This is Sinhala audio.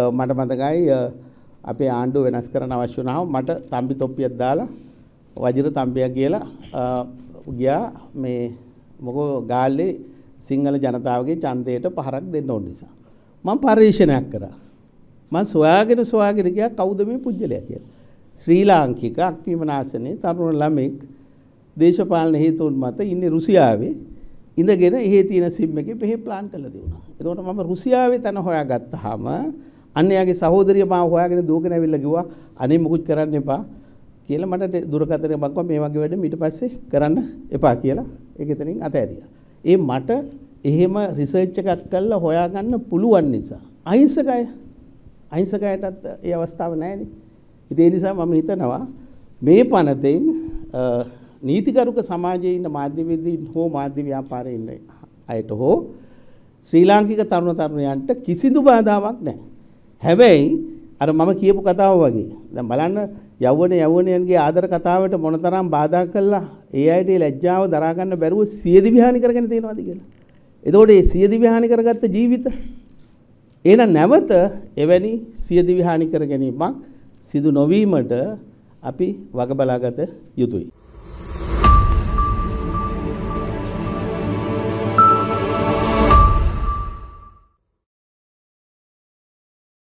මට මතකයි අපේ ආණ්ඩුව වෙනස් කරන අවශ්‍ය වුණාම මට තම්බි තොප්පියක් දාලා වජිර තම්බියක් කියලා ගියා මේ මොකෝ ගාල්ලේ සිංහල ජනතාවගේ ඡන්දයට පහරක් දෙන්න ඕන නිසා මම පරීක්ෂණයක් කරා මම සොයාගෙන සොයාගෙන ගියා කවුද මේ පුජ්‍යලයා කියලා ශ්‍රී ලාංකික අක්පීමනාසනේ තරුණ ළමෙක් දේශපාලන හේතුන් මත ඉන්නේ රුසියාවේ ඉඳගෙන එහෙ තියෙන සිම් එකේ පෙහෙ ප්ලාන් කරලා දුණා. එතකොට මම රුසියාවේ තන හොයාගත්තාම අන්න එයාගේ සහෝදරිය මාව හොයාගෙන දුවගෙන ඇවිල්ලා කිව්වා අනේ මුකුත් කරන්න එපා කියලා මට දුරකථනය බක්වා මේ වගේ වැඩ ඊට පස්සේ කරන්න එපා කියලා ඒක එතනින් අතහැරියා. ඒ මට එහෙම රිසර්ච් එකක් කරලා හොයාගන්න පුළුවන් නිසා අහිංසකය අහිංසකයටත් ඒ අවස්ථාව නැහැනේ. ඉතින් ඒ නිසා මම හිතනවා මේ පනතෙන් නීතිගරුක සමාජයේ ඉන්න මාධ්‍යවේදීන් හෝ මාධ්‍ය ව්‍යාපාරයේ ඉන්න අයට හෝ ශ්‍රී ලාංකික තරුණ තරුණියන්ට කිසිදු බාධාවක් නැහැ. හැබැයි අර මම කියපු කතාව වගේ දැන් බලන්න යවවන යවවනයන්ගේ ආදර කතාවට මොනතරම් බාධා කළා ඒ අයට ලැජ්ජාව දරා ගන්න බැරුව සියදිවි හානි කරගෙන තියෙනවාද කියලා. එතකොට මේ සියදිවි හානි කරගත්ත ජීවිත එහෙනම් නැවත එවැනි සියදිවි හානි කර ගැනීමක් සිදු නොවීමට අපි වග බලාගත යුතුයි.